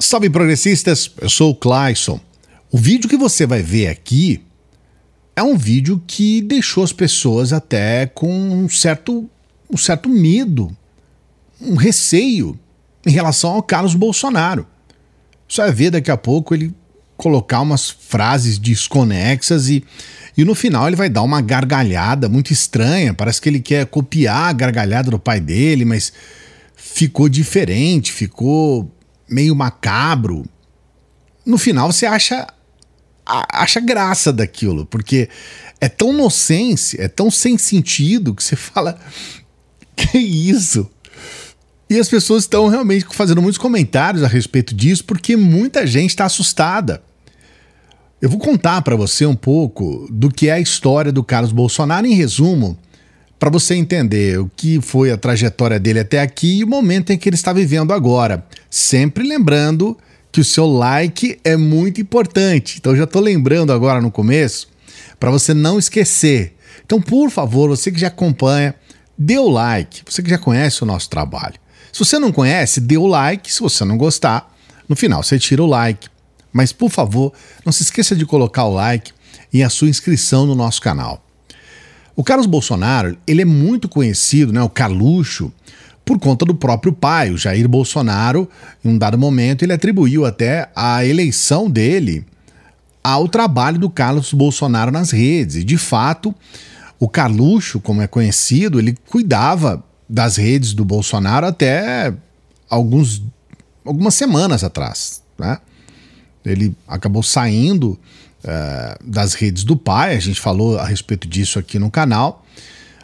Salve progressistas, eu sou o Clayson. O vídeo que você vai ver aqui é um vídeo que deixou as pessoas até com um certo, um certo medo, um receio em relação ao Carlos Bolsonaro. Só vai ver daqui a pouco ele colocar umas frases desconexas e, e no final ele vai dar uma gargalhada muito estranha. Parece que ele quer copiar a gargalhada do pai dele, mas ficou diferente, ficou meio macabro, no final você acha acha graça daquilo, porque é tão inocente, é tão sem sentido que você fala que isso. E as pessoas estão realmente fazendo muitos comentários a respeito disso, porque muita gente está assustada. Eu vou contar para você um pouco do que é a história do Carlos Bolsonaro. Em resumo, para você entender o que foi a trajetória dele até aqui e o momento em que ele está vivendo agora. Sempre lembrando que o seu like é muito importante. Então já estou lembrando agora no começo para você não esquecer. Então, por favor, você que já acompanha, dê o like. Você que já conhece o nosso trabalho. Se você não conhece, dê o like. Se você não gostar, no final você tira o like. Mas por favor, não se esqueça de colocar o like e a sua inscrição no nosso canal. O Carlos Bolsonaro, ele é muito conhecido, né, o Calucho, por conta do próprio pai, o Jair Bolsonaro, em um dado momento, ele atribuiu até a eleição dele ao trabalho do Carlos Bolsonaro nas redes. E, de fato, o Carluxo, como é conhecido, ele cuidava das redes do Bolsonaro até alguns, algumas semanas atrás. Né? Ele acabou saindo eh, das redes do pai, a gente falou a respeito disso aqui no canal.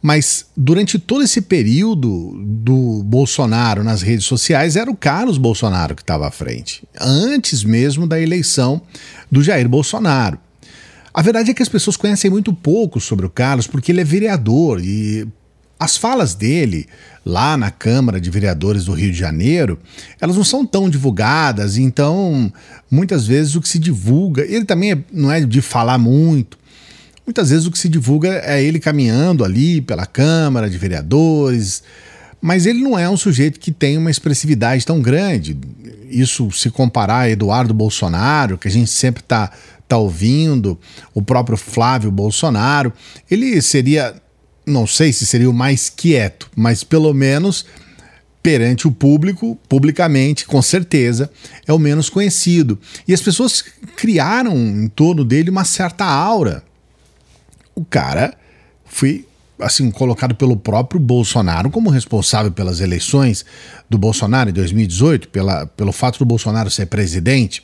Mas durante todo esse período do Bolsonaro nas redes sociais, era o Carlos Bolsonaro que estava à frente, antes mesmo da eleição do Jair Bolsonaro. A verdade é que as pessoas conhecem muito pouco sobre o Carlos, porque ele é vereador e as falas dele lá na Câmara de Vereadores do Rio de Janeiro, elas não são tão divulgadas, então muitas vezes o que se divulga, ele também é, não é de falar muito. Muitas vezes o que se divulga é ele caminhando ali pela Câmara de Vereadores, mas ele não é um sujeito que tem uma expressividade tão grande. Isso se comparar a Eduardo Bolsonaro, que a gente sempre está tá ouvindo, o próprio Flávio Bolsonaro, ele seria não sei se seria o mais quieto, mas pelo menos perante o público, publicamente, com certeza, é o menos conhecido. E as pessoas criaram em torno dele uma certa aura. O cara foi assim colocado pelo próprio Bolsonaro como responsável pelas eleições do Bolsonaro em 2018, pela, pelo fato do Bolsonaro ser presidente.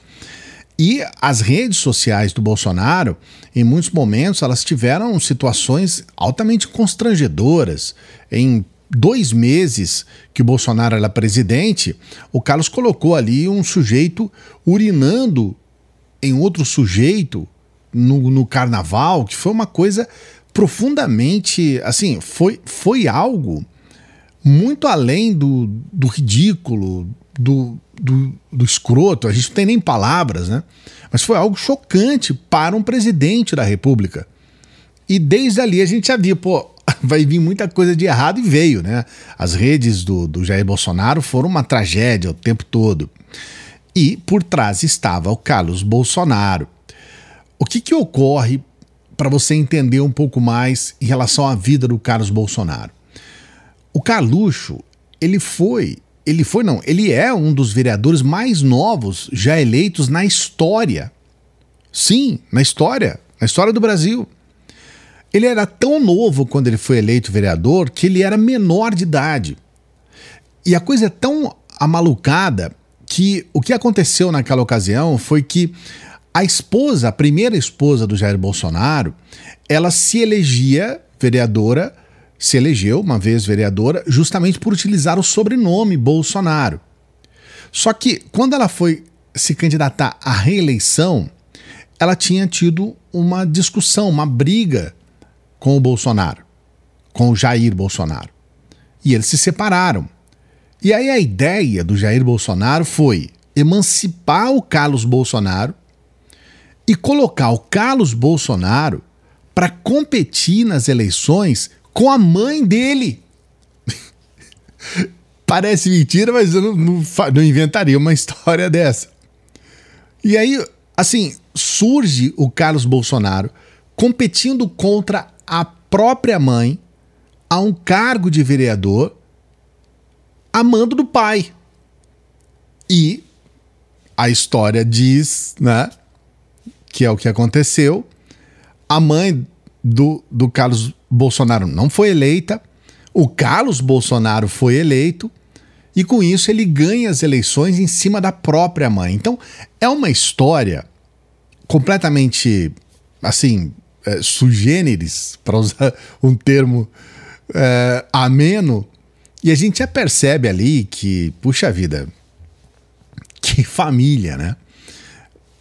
E as redes sociais do Bolsonaro, em muitos momentos, elas tiveram situações altamente constrangedoras. Em dois meses que o Bolsonaro era presidente, o Carlos colocou ali um sujeito urinando em outro sujeito no, no carnaval, que foi uma coisa profundamente. Assim, foi, foi algo muito além do, do ridículo, do, do, do escroto, a gente não tem nem palavras, né? Mas foi algo chocante para um presidente da República. E desde ali a gente já via, pô, vai vir muita coisa de errado e veio, né? As redes do, do Jair Bolsonaro foram uma tragédia o tempo todo. E por trás estava o Carlos Bolsonaro. O que, que ocorre para você entender um pouco mais em relação à vida do Carlos Bolsonaro? O Carluxo, ele foi ele foi, não, ele é um dos vereadores mais novos já eleitos na história. Sim, na história, na história do Brasil. Ele era tão novo quando ele foi eleito vereador que ele era menor de idade. E a coisa é tão amalucada que o que aconteceu naquela ocasião foi que a esposa, a primeira esposa do Jair Bolsonaro, ela se elegia vereadora se elegeu, uma vez vereadora, justamente por utilizar o sobrenome Bolsonaro. Só que quando ela foi se candidatar à reeleição, ela tinha tido uma discussão, uma briga com o Bolsonaro, com o Jair Bolsonaro. E eles se separaram. E aí a ideia do Jair Bolsonaro foi emancipar o Carlos Bolsonaro e colocar o Carlos Bolsonaro para competir nas eleições com a mãe dele. Parece mentira, mas eu não, não, não inventaria uma história dessa. E aí, assim, surge o Carlos Bolsonaro competindo contra a própria mãe a um cargo de vereador a mando do pai. E a história diz, né, que é o que aconteceu. A mãe do, do Carlos Bolsonaro não foi eleita, o Carlos Bolsonaro foi eleito, e com isso ele ganha as eleições em cima da própria mãe. Então é uma história completamente assim, é, sugêneres, para usar um termo é, ameno, e a gente já percebe ali que, puxa vida, que família, né?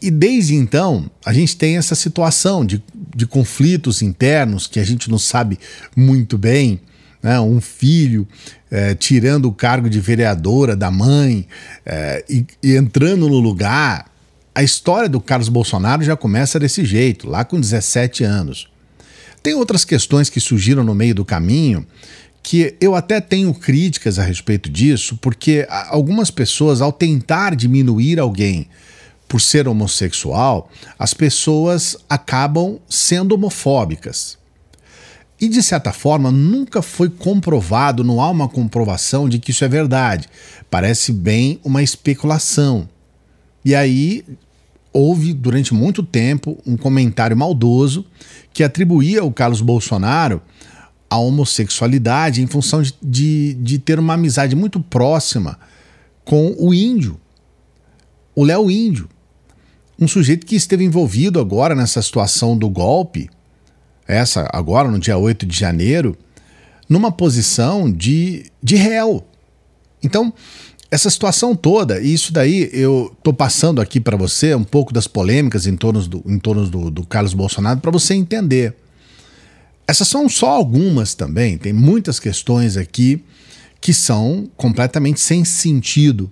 E desde então, a gente tem essa situação de, de conflitos internos que a gente não sabe muito bem. Né? Um filho é, tirando o cargo de vereadora da mãe é, e, e entrando no lugar. A história do Carlos Bolsonaro já começa desse jeito, lá com 17 anos. Tem outras questões que surgiram no meio do caminho que eu até tenho críticas a respeito disso, porque algumas pessoas, ao tentar diminuir alguém por ser homossexual, as pessoas acabam sendo homofóbicas. E de certa forma nunca foi comprovado, não há uma comprovação de que isso é verdade. Parece bem uma especulação. E aí houve durante muito tempo um comentário maldoso que atribuía ao Carlos Bolsonaro a homossexualidade em função de, de, de ter uma amizade muito próxima com o índio, o Léo Índio um sujeito que esteve envolvido agora nessa situação do golpe, essa agora no dia 8 de janeiro, numa posição de, de réu. Então, essa situação toda, e isso daí eu tô passando aqui para você um pouco das polêmicas em torno do, em torno do, do Carlos Bolsonaro para você entender. Essas são só algumas também, tem muitas questões aqui que são completamente sem sentido.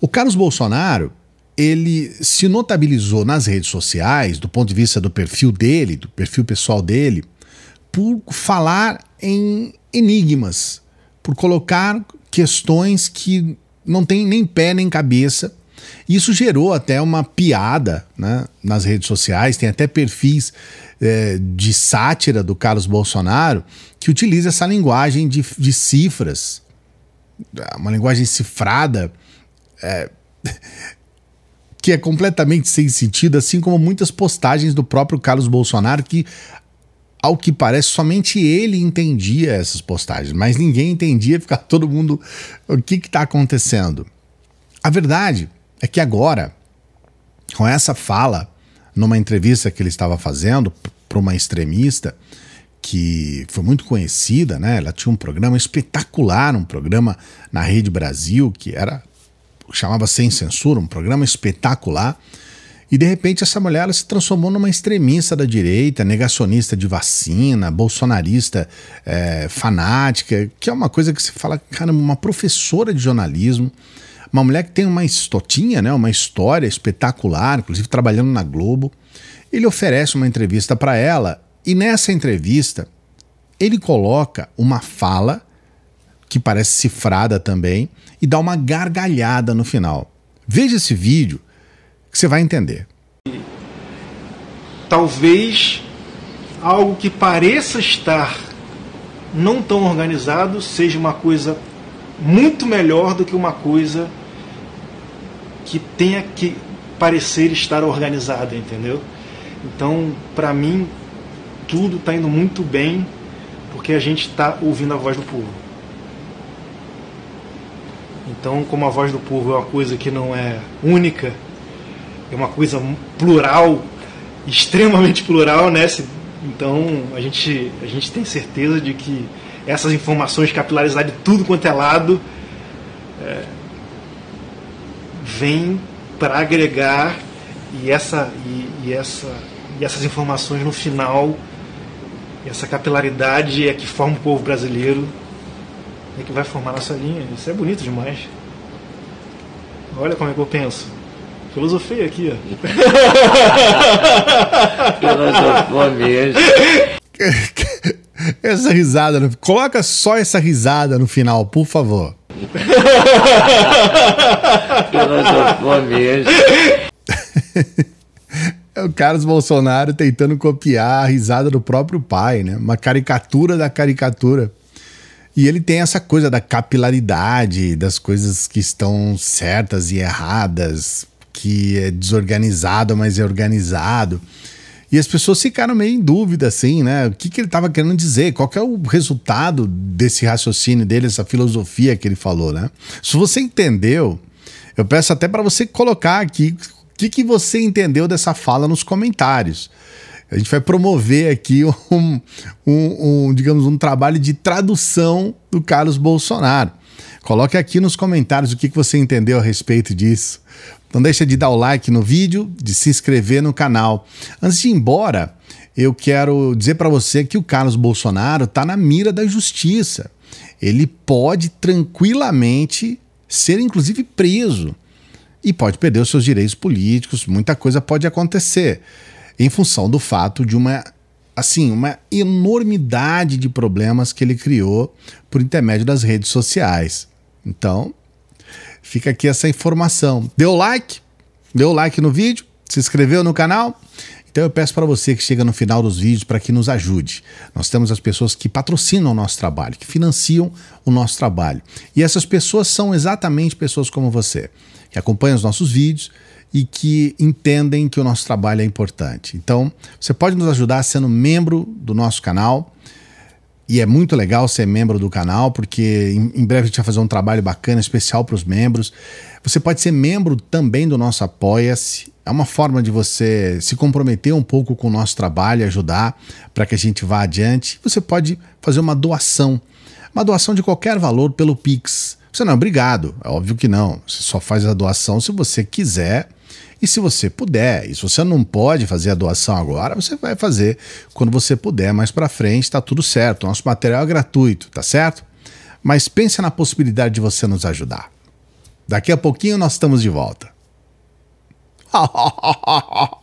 O Carlos Bolsonaro, ele se notabilizou nas redes sociais, do ponto de vista do perfil dele, do perfil pessoal dele, por falar em enigmas, por colocar questões que não tem nem pé nem cabeça. Isso gerou até uma piada né, nas redes sociais, tem até perfis é, de sátira do Carlos Bolsonaro que utiliza essa linguagem de, de cifras, uma linguagem cifrada. É, que é completamente sem sentido, assim como muitas postagens do próprio Carlos Bolsonaro que ao que parece, somente ele entendia essas postagens, mas ninguém entendia, ficava todo mundo. O que está acontecendo? A verdade é que agora, com essa fala, numa entrevista que ele estava fazendo para uma extremista que foi muito conhecida, né? Ela tinha um programa espetacular, um programa na Rede Brasil, que era chamava Sem Censura, um programa espetacular. E de repente essa mulher se transformou numa extremista da direita, negacionista de vacina, bolsonarista é, fanática, que é uma coisa que se fala, cara, uma professora de jornalismo, uma mulher que tem uma estotinha, né, uma história espetacular, inclusive trabalhando na Globo. Ele oferece uma entrevista para ela e nessa entrevista ele coloca uma fala que parece cifrada também, e dá uma gargalhada no final. Veja esse vídeo que você vai entender. Talvez algo que pareça estar não tão organizado seja uma coisa muito melhor do que uma coisa que tenha que parecer estar organizada, entendeu? Então, para mim, tudo está indo muito bem porque a gente está ouvindo a voz do povo. Então, como a voz do povo é uma coisa que não é única, é uma coisa plural, extremamente plural, né? Então, a gente, a gente tem certeza de que essas informações capilarizadas de tudo quanto é lado é, vêm para agregar e, essa, e, e, essa, e essas informações no final, essa capilaridade é que forma o povo brasileiro é que vai formar nossa linha. Isso é bonito demais. Olha como é que eu penso. Filosofia aqui, ó. Filosofia mesmo. Essa risada, coloca só essa risada no final, por favor. Filosofia mesmo. É o Carlos Bolsonaro tentando copiar a risada do próprio pai, né? Uma caricatura da caricatura. E ele tem essa coisa da capilaridade, das coisas que estão certas e erradas, que é desorganizado, mas é organizado. E as pessoas ficaram meio em dúvida, assim, né? O que, que ele estava querendo dizer? Qual que é o resultado desse raciocínio dele, essa filosofia que ele falou, né? Se você entendeu, eu peço até para você colocar aqui o que, que você entendeu dessa fala nos comentários. A gente vai promover aqui um, um, um digamos, um trabalho de tradução do Carlos Bolsonaro. Coloque aqui nos comentários o que, você entendeu a respeito disso. Não deixa de dar o like no vídeo, de se inscrever no canal. Antes de ir embora, eu quero dizer para você que o Carlos Bolsonaro está na mira da justiça. Ele pode tranquilamente ser, inclusive, preso e pode perder os seus direitos políticos. Muita coisa pode acontecer em função do fato de uma assim, uma enormidade de problemas que ele criou por intermédio das redes sociais. Então, fica aqui essa informação. Deu like? Deu like no vídeo? Se inscreveu no canal? Então eu peço para você que chega no final dos vídeos para que nos ajude. Nós temos as pessoas que patrocinam o nosso trabalho, que financiam o nosso trabalho. E essas pessoas são exatamente pessoas como você, que acompanham os nossos vídeos e que entendem que o nosso trabalho é importante. Então, você pode nos ajudar sendo membro do nosso canal. E é muito legal ser membro do canal, porque em, breve a gente vai fazer um trabalho bacana, especial para os membros. Você pode ser membro também do nosso Apoia-se. É uma forma de você se comprometer um pouco com o nosso trabalho, ajudar para que a gente vá adiante. Você pode fazer uma doação, uma doação de qualquer valor pelo Pix. Você não é obrigado, é óbvio que não. Você só faz a doação se você quiser e se você puder, e se você não pode fazer a doação agora, você vai fazer quando você puder, mais para frente, está tudo certo. Nosso material é gratuito, tá certo? Mas pense na possibilidade de você nos ajudar. Daqui a pouquinho nós estamos de volta.